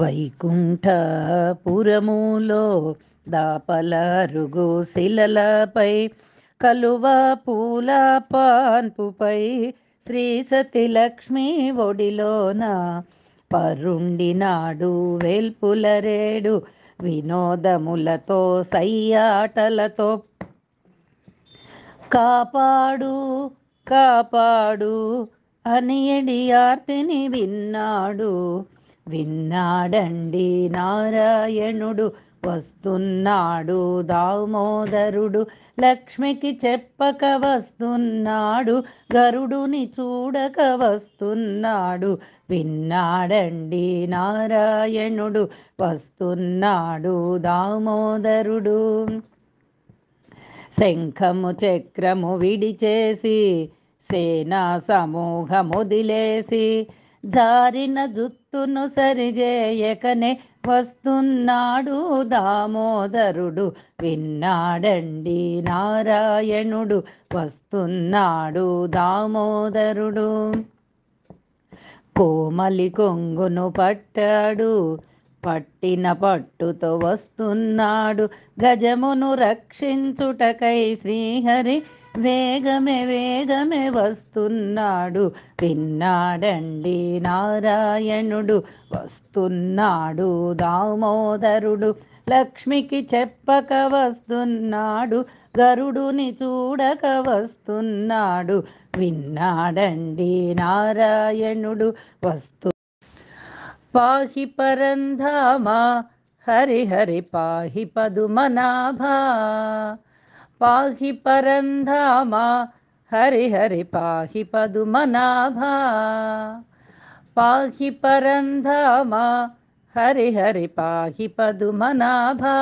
వైకుంఠపురములో దాపలారుగు శిలలపై కలువ పూల పాన్పుపై శ్రీ సతిలక్ష్మి ఒడిలోన పరుండి నాడు వెల్పులరేడు వినోదములతో సయ్యాటలతో కాపాడు కాపాడు అని ఎడియార్తిని విన్నాడు విన్నాడండి నారాయణుడు వస్తున్నాడు దామోదరుడు లక్ష్మికి చెప్పక వస్తున్నాడు గరుడుని చూడక వస్తున్నాడు విన్నాడండి నారాయణుడు వస్తున్నాడు దామోదరుడు శంఖము చక్రము విడిచేసి సేనా దిలేసి జారిన జుత్తును సరిజేయకనే వస్తున్నాడు దామోదరుడు విన్నాడండి నారాయణుడు వస్తున్నాడు దామోదరుడు కోమలి కొంగును పట్టాడు పట్టిన పట్టుతో వస్తున్నాడు గజమును రక్షించుటకై శ్రీహరి వేగమే వేగమే వస్తున్నాడు విన్నాడండి నారాయణుడు వస్తున్నాడు దామోదరుడు లక్ష్మికి చెప్పక వస్తున్నాడు గరుడుని చూడక వస్తున్నాడు విన్నాడండి నారాయణుడు వస్తు पाहि परन्धामा हरि पाहि पदुमनाभा पाहि परन्धामा हरि पाहि पदुमनाभा पाहि परन्धामा हरि पाहि पदुमनाभा